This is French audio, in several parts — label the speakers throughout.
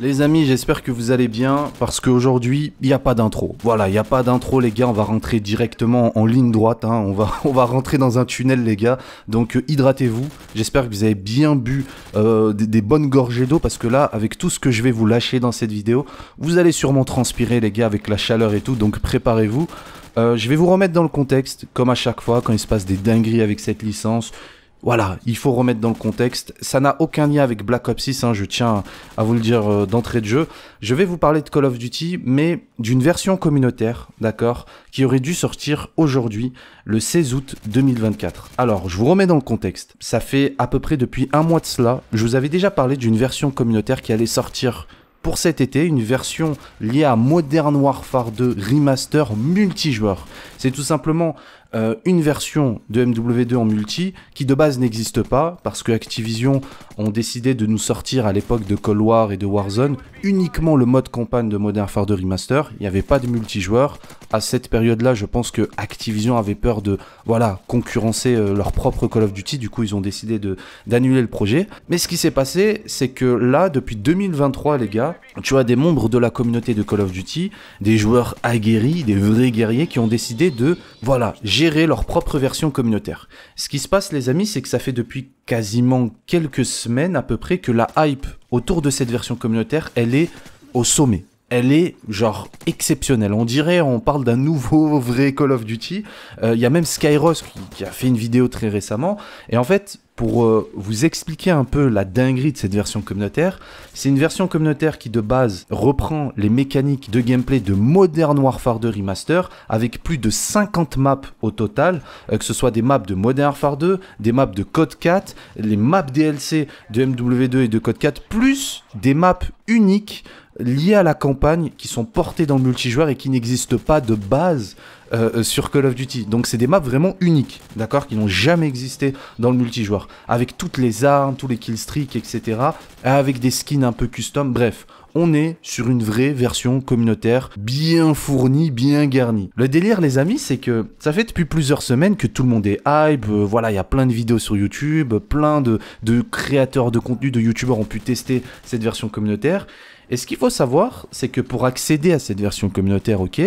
Speaker 1: Les amis, j'espère que vous allez bien parce qu'aujourd'hui, il n'y a pas d'intro. Voilà, il n'y a pas d'intro, les gars. On va rentrer directement en ligne droite. Hein. On, va, on va rentrer dans un tunnel, les gars. Donc, euh, hydratez-vous. J'espère que vous avez bien bu euh, des, bonnes gorgées d'eau parce que là, avec tout ce que je vais vous lâcher dans cette vidéo, vous allez sûrement transpirer, les gars, avec la chaleur et tout. Donc, préparez-vous. Euh, je vais vous remettre dans le contexte, comme à chaque fois, quand il se passe des dingueries avec cette licence. Voilà, il faut remettre dans le contexte. Ça n'a aucun lien avec Black Ops 6, hein, je tiens à vous le dire euh, d'entrée de jeu. Je vais vous parler de Call of Duty, mais d'une version communautaire, d'accord, qui aurait dû sortir aujourd'hui, le 16 août 2024. Alors, je vous remets dans le contexte. Ça fait à peu près depuis un mois de cela, je vous avais déjà parlé d'une version communautaire qui allait sortir pour cet été, une version liée à Modern Warfare 2 Remaster multijoueur. C'est tout simplement euh, une version de MW2 en multi qui de base n'existe pas parce que Activision ont décidé de nous sortir à l'époque de of War et de Warzone uniquement le mode campagne de Modern Warfare 2 Remaster. Il n'y avait pas de multijoueur. À cette période-là, je pense que Activision avait peur de voilà concurrencer euh, leur propre Call of Duty. Du coup, ils ont décidé de d'annuler le projet. Mais ce qui s'est passé, c'est que là, depuis 2023, les gars, tu as des membres de la communauté de Call of Duty, des joueurs aguerris, des vrais guerriers qui ont décidé de voilà gérer leur propre version communautaire. Ce qui se passe les amis, c'est que ça fait depuis quasiment quelques semaines à peu près que la hype autour de cette version communautaire, elle est au sommet. Elle est genre exceptionnelle. On dirait, on parle d'un nouveau vrai Call of Duty. Euh, il y a même Skyros qui, qui a fait une vidéo très récemment. Et en fait, pour euh, vous expliquer un peu la dinguerie de cette version communautaire. C'est une version communautaire qui de base reprend les mécaniques de gameplay de Modern Warfare 2 Remaster avec plus de 50 maps au total, euh, que ce soit des maps de Modern Warfare 2, des maps de Code 4, les maps DLC de MW2 et de Code 4, plus des maps uniques liées à la campagne qui sont portées dans le multijoueur et qui n'existent pas de base euh, euh, sur Call of Duty. Donc c'est des maps vraiment uniques, d'accord, qui n'ont jamais existé dans le multijoueur. Avec toutes les armes, tous les killstreaks, etc. Avec des skins un peu custom, bref on est sur une vraie version communautaire, bien fournie, bien garnie. Le délire, les amis, c'est que ça fait depuis plusieurs semaines que tout le monde est hype. Euh, voilà, il y a plein de vidéos sur YouTube, plein de, créateurs de contenu, de YouTubeurs ont pu tester cette version communautaire. Et ce qu'il faut savoir, c'est que pour accéder à cette version communautaire, ok,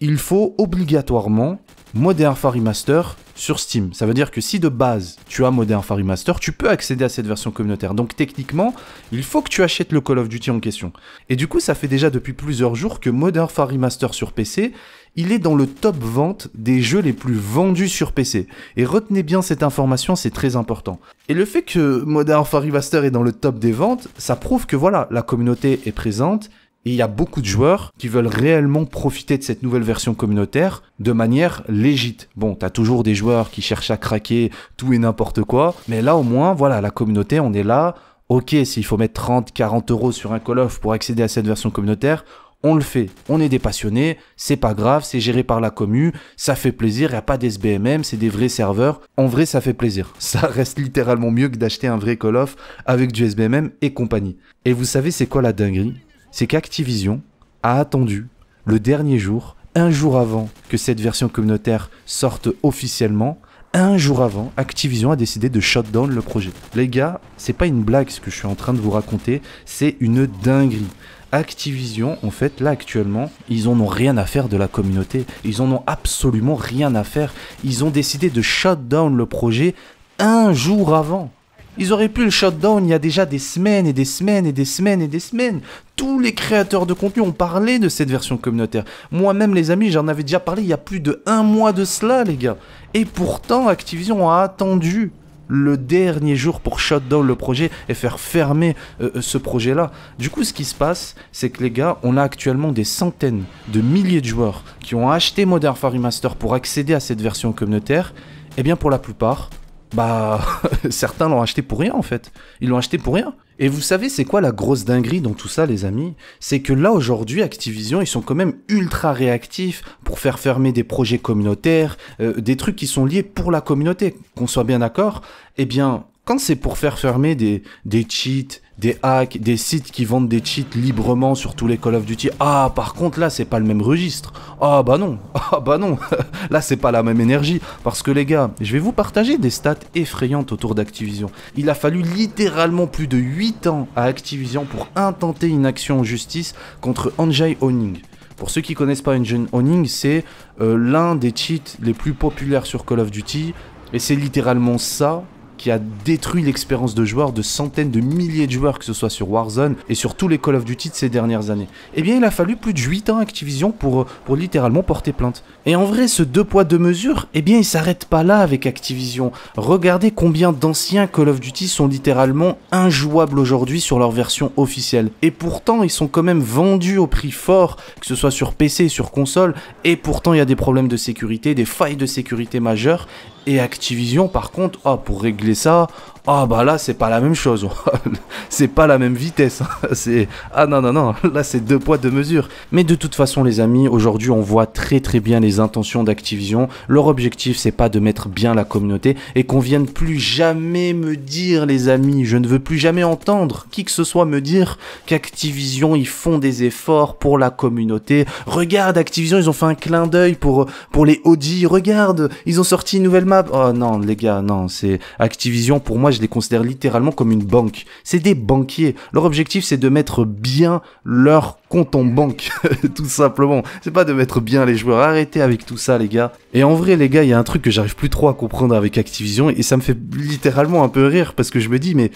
Speaker 1: il faut obligatoirement Modern Warfare Master sur Steam. Ça veut dire que si de base tu as Modern Warfare Master, tu peux accéder à cette version communautaire. Donc techniquement, il faut que tu achètes le Call of Duty en question. Et du coup, ça fait déjà depuis plusieurs jours que Modern Warfare Master sur PC, il est dans le top vente des jeux les plus vendus sur PC. Et retenez bien cette information, c'est très important. Et le fait que Modern Warfare Master est dans le top des ventes, ça prouve que voilà, la communauté est présente et il y a beaucoup de joueurs qui veulent réellement profiter de cette nouvelle version communautaire de manière légite. Bon, t'as toujours des joueurs qui cherchent à craquer tout et n'importe quoi, mais là au moins, voilà, la communauté, on est là. Ok, s'il faut mettre 30, 40 euros sur un Call of pour accéder à cette version communautaire, on le fait. On est des passionnés, c'est pas grave, c'est géré par la commu, ça fait plaisir, y a pas d'SBMM, c'est des vrais serveurs. En vrai, ça fait plaisir. Ça reste littéralement mieux que d'acheter un vrai Call of avec du SBMM et compagnie. Et vous savez c'est quoi la dinguerie c'est qu'Activision a attendu le dernier jour, un jour avant que cette version communautaire sorte officiellement, un jour avant, Activision a décidé de shutdown le projet. Les gars, c'est pas une blague ce que je suis en train de vous raconter, c'est une dinguerie. Activision, en fait, là actuellement, ils en ont rien à faire de la communauté. Ils en ont absolument rien à faire. Ils ont décidé de shutdown le projet un jour avant. Ils auraient pu le shutdown il y a déjà des semaines et des semaines et des semaines et des semaines. Tous les créateurs de contenu ont parlé de cette version communautaire. Moi-même, les amis, j'en avais déjà parlé il y a plus de un mois de cela, les gars. Et pourtant, Activision a attendu le dernier jour pour shutdown le projet et faire fermer euh, euh, ce projet-là. Du coup, ce qui se passe, c'est que les gars, on a actuellement des centaines de milliers de joueurs qui ont acheté Modern Warfare Master pour accéder à cette version communautaire. Et eh bien, pour la plupart, bah certains l'ont acheté pour rien en fait. Ils l'ont acheté pour rien. Et vous savez, c'est quoi la grosse dinguerie dans tout ça, les amis C'est que là, aujourd'hui, Activision, ils sont quand même ultra réactifs pour faire fermer des projets communautaires, euh, des trucs qui sont liés pour la communauté, qu'on soit bien d'accord. Eh bien, quand c'est pour faire fermer des, des cheats, des hacks, des sites qui vendent des cheats librement sur tous les Call of Duty, ah par contre là c'est pas le même registre. Ah bah non, ah bah non, là c'est pas la même énergie. Parce que les gars, je vais vous partager des stats effrayantes autour d'Activision. Il a fallu littéralement plus de 8 ans à Activision pour intenter une action en justice contre Anjay Owning. Pour ceux qui connaissent pas Engine Owning, c'est euh, l'un des cheats les plus populaires sur Call of Duty. Et c'est littéralement ça qui a détruit l'expérience de joueurs de centaines de milliers de joueurs, que ce soit sur Warzone et sur tous les Call of Duty de ces dernières années. Eh bien, il a fallu plus de 8 ans à Activision pour, euh, pour littéralement porter plainte. Et en vrai, ce deux poids deux mesures, eh bien, il s'arrête pas là avec Activision. Regardez combien d'anciens Call of Duty sont littéralement injouables aujourd'hui sur leur version officielle. Et pourtant, ils sont quand même vendus au prix fort, que ce soit sur PC et sur console, et pourtant, il y a des problèmes de sécurité, des failles de sécurité majeures, et Activision, par contre, ah, pour régler ça, ah bah là c'est pas la même chose, c'est pas la même vitesse, hein. c'est ah non non non, là c'est deux poids deux mesures. Mais de toute façon les amis, aujourd'hui on voit très très bien les intentions d'Activision. Leur objectif c'est pas de mettre bien la communauté et qu'on vienne plus jamais me dire les amis, je ne veux plus jamais entendre qui que ce soit me dire qu'Activision ils font des efforts pour la communauté. Regarde Activision ils ont fait un clin d'œil pour pour les Audi, regarde ils ont sorti une nouvelle map. Oh non les gars non c'est Activision pour moi je les considère littéralement comme une banque. C'est des banquiers. Leur objectif, c'est de mettre bien leur compte en banque, tout simplement. C'est pas de mettre bien les joueurs. Arrêtez avec tout ça, les gars. Et en vrai, les gars, il y a un truc que j'arrive plus trop à comprendre avec Activision et ça me fait littéralement un peu rire parce que je me dis, mais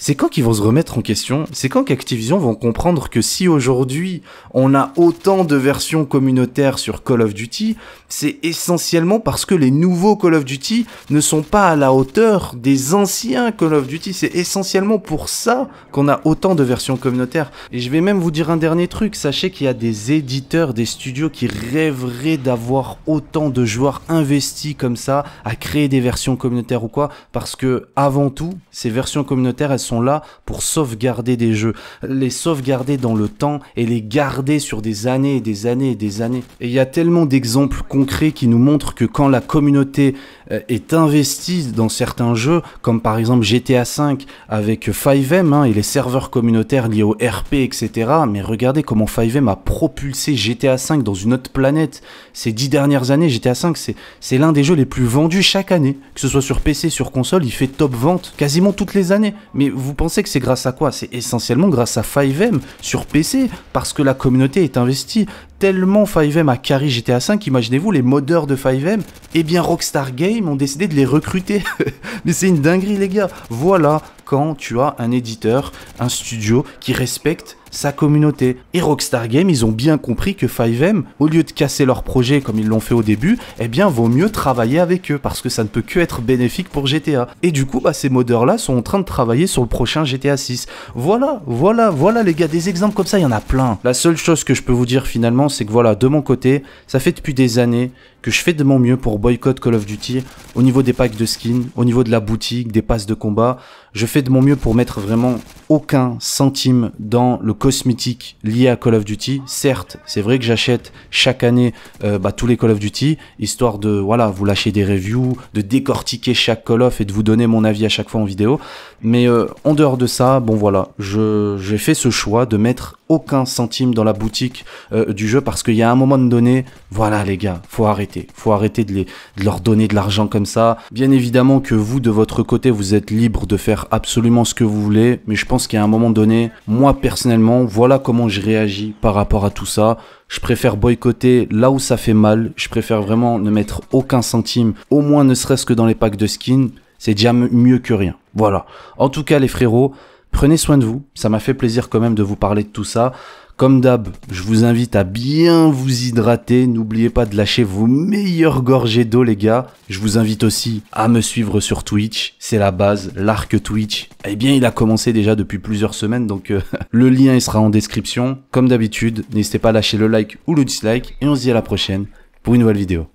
Speaker 1: c'est quand qu'ils vont se remettre en question C'est quand qu'Activision vont comprendre que si aujourd'hui on a autant de versions communautaires sur Call of Duty, c'est essentiellement parce que les nouveaux Call of Duty ne sont pas à la hauteur des anciens Call of Duty. C'est essentiellement pour ça qu'on a autant de versions communautaires. Et je vais même vous dire un dernier truc, sachez qu'il y a des éditeurs, des studios qui rêveraient d'avoir autant de joueurs investi comme ça à créer des versions communautaires ou quoi, parce que avant tout, ces versions communautaires, elles sont là pour sauvegarder des jeux, les sauvegarder dans le temps et les garder sur des années et des années et des années. Et il y a tellement d'exemples concrets qui nous montrent que quand la communauté euh, est investie dans certains jeux, comme par exemple GTA 5 avec 5M hein, et les serveurs communautaires liés au RP, etc. Mais regardez comment 5M a propulsé GTA V dans une autre planète. Ces dix dernières années, GTA V, c'est l'un des jeux les plus vendus chaque année. Que ce soit sur PC, sur console, il fait top vente quasiment toutes les années. Mais vous pensez que c'est grâce à quoi C'est essentiellement grâce à 5M sur PC, parce que la communauté est investie. Tellement 5M à carré GTA 5, imaginez-vous les modeurs de 5M, eh bien Rockstar Games ont décidé de les recruter. Mais c'est une dinguerie les gars. Voilà quand tu as un éditeur, un studio qui respecte sa communauté. Et Rockstar Games, ils ont bien compris que 5M, au lieu de casser leur projet comme ils l'ont fait au début, eh bien vaut mieux travailler avec eux parce que ça ne peut que être bénéfique pour GTA. Et du coup, bah, ces modeurs-là sont en train de travailler sur le prochain GTA 6. Voilà, voilà, voilà les gars, des exemples comme ça, il y en a plein. La seule chose que je peux vous dire finalement, c'est que voilà, de mon côté, ça fait depuis des années que je fais de mon mieux pour boycott Call of Duty au niveau des packs de skins, au niveau de la boutique, des passes de combat. Je fais de mon mieux pour mettre vraiment aucun centime dans le cosmétiques liés à Call of Duty. Certes, c'est vrai que j'achète chaque année euh, bah, tous les Call of Duty, histoire de voilà, vous lâcher des reviews, de décortiquer chaque Call of et de vous donner mon avis à chaque fois en vidéo. Mais euh, en dehors de ça, bon voilà, j'ai fait ce choix de mettre aucun centime dans la boutique euh, du jeu parce qu'il y a un moment donné, voilà les gars, faut arrêter, faut arrêter de, leur donner de l'argent comme ça. Bien évidemment que vous de votre côté vous êtes libre de faire absolument ce que vous voulez, mais je pense qu'il y a un moment donné, moi personnellement, voilà comment je réagis par rapport à tout ça. Je préfère boycotter là où ça fait mal, je préfère vraiment ne mettre aucun centime, au moins ne serait-ce que dans les packs de skins, c'est déjà mieux que rien. Voilà. En tout cas les frérots, Prenez soin de vous, ça m'a fait plaisir quand même de vous parler de tout ça. Comme d'hab, je vous invite à bien vous hydrater. N'oubliez pas de lâcher vos meilleures gorgées d'eau, les gars. Je vous invite aussi à me suivre sur Twitch. C'est la base. L'arc Twitch, eh bien, il a commencé déjà depuis plusieurs semaines. Donc, euh, le lien, il sera en description. Comme d'habitude, n'hésitez pas à lâcher le like ou le dislike. Et on se dit à la prochaine pour une nouvelle vidéo.